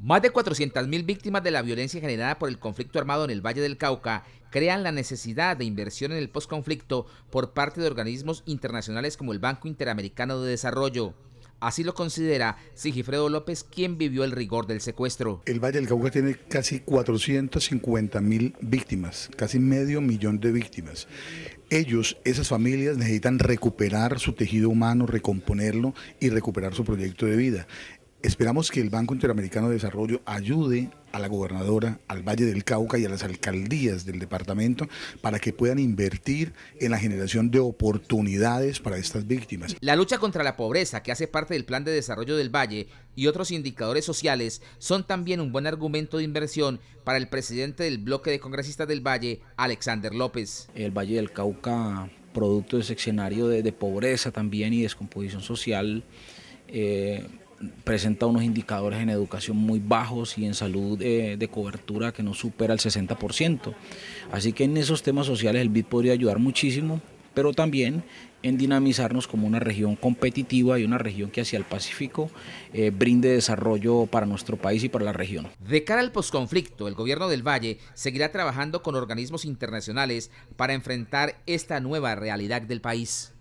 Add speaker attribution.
Speaker 1: Más de 400.000 víctimas de la violencia generada por el conflicto armado en el Valle del Cauca crean la necesidad de inversión en el posconflicto por parte de organismos internacionales como el Banco Interamericano de Desarrollo. Así lo considera Sigifredo López, quien vivió el rigor del secuestro.
Speaker 2: El Valle del Cauca tiene casi 450 mil víctimas, casi medio millón de víctimas. Ellos, esas familias, necesitan recuperar su tejido humano, recomponerlo y recuperar su proyecto de vida. Esperamos que el Banco Interamericano de Desarrollo ayude a la gobernadora, al Valle del Cauca y a las alcaldías del departamento para que puedan invertir en la generación de oportunidades para estas víctimas.
Speaker 1: La lucha contra la pobreza, que hace parte del Plan de Desarrollo del Valle y otros indicadores sociales, son también un buen argumento de inversión para el presidente del bloque de congresistas del Valle, Alexander López.
Speaker 3: El Valle del Cauca, producto de ese escenario de, pobreza también y descomposición social, eh, presenta unos indicadores en educación muy bajos y en salud eh, de cobertura que no supera el 60%. Así que en esos temas sociales el BID podría ayudar muchísimo, pero también en dinamizarnos como una región competitiva y una región que hacia el Pacífico eh, brinde desarrollo para nuestro país y para la región.
Speaker 1: De cara al posconflicto, el gobierno del Valle seguirá trabajando con organismos internacionales para enfrentar esta nueva realidad del país.